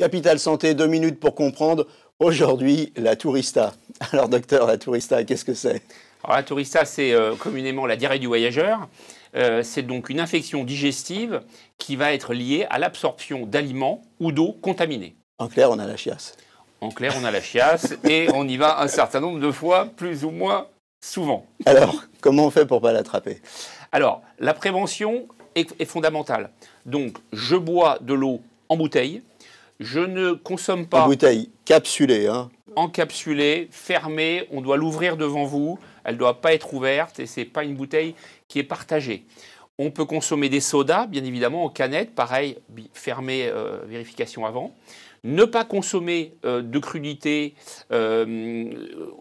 Capital Santé, deux minutes pour comprendre. Aujourd'hui, la tourista. Alors, docteur, la tourista, qu'est-ce que c'est la tourista, c'est euh, communément la diarrhée du voyageur. Euh, c'est donc une infection digestive qui va être liée à l'absorption d'aliments ou d'eau contaminée. En clair, on a la chiasse. En clair, on a la chiasse et on y va un certain nombre de fois, plus ou moins souvent. Alors, comment on fait pour pas l'attraper Alors, la prévention est fondamentale. Donc, je bois de l'eau en bouteille je ne consomme pas. En bouteille, capsulée. Hein. Encapsulée, fermée, on doit l'ouvrir devant vous. Elle ne doit pas être ouverte et ce n'est pas une bouteille qui est partagée. On peut consommer des sodas, bien évidemment, en canette, pareil, fermée, euh, vérification avant. Ne pas consommer euh, de crudités euh,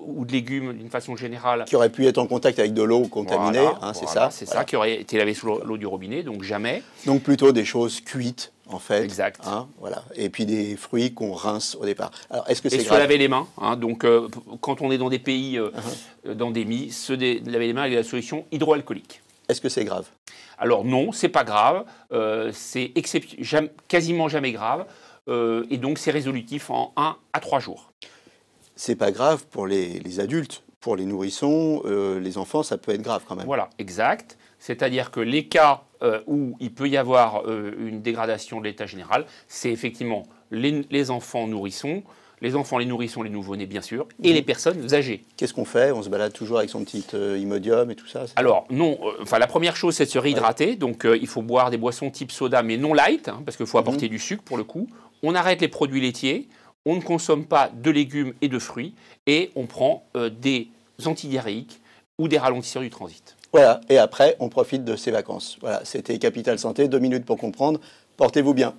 ou de légumes d'une façon générale. Qui aurait pu être en contact avec de l'eau contaminée, hein, c'est ça C'est ça, qui aurait été lavé sous l'eau du robinet, donc jamais. Donc plutôt des choses cuites, en fait. Exact. Hein, voilà. Et puis des fruits qu'on rince au départ. Alors, est-ce que c'est Et se laver les mains. Hein, donc, euh, quand on est dans des pays euh, uh-huh. euh d'endémie, se laver les mains avec la solution hydroalcoolique. Est-ce que c'est grave Alors non, c'est pas grave. Euh, c'est quasiment jamais grave. et donc, c'est résolutif en 1 à 3 jours. C'est pas grave pour les, les, adultes. Pour les nourrissons, les enfants, ça peut être grave quand même. Voilà, exact. C'est-à-dire que les cas euh, où il peut y avoir euh, une dégradation de l'état général, c'est effectivement les, enfants nourrissons, les enfants, les nourrissons, les nouveau-nés, bien sûr, et mhm. les personnes âgées. Qu'est-ce qu'on fait On se balade toujours avec son petit euh, imodium et tout ça Alors, non. Enfin, la première chose, c'est de se réhydrater. Donc, il faut boire des boissons type soda, mais non light, hein, parce qu'il faut apporter mhm. du sucre pour le coup. On arrête les produits laitiers. On ne consomme pas de légumes et de fruits. Et on prend des antidiarrhéiques ou des ralentisseurs du transit. Voilà, et après, on profite de ces vacances. Voilà, c'était Capital Santé, deux minutes pour comprendre. Portez-vous bien.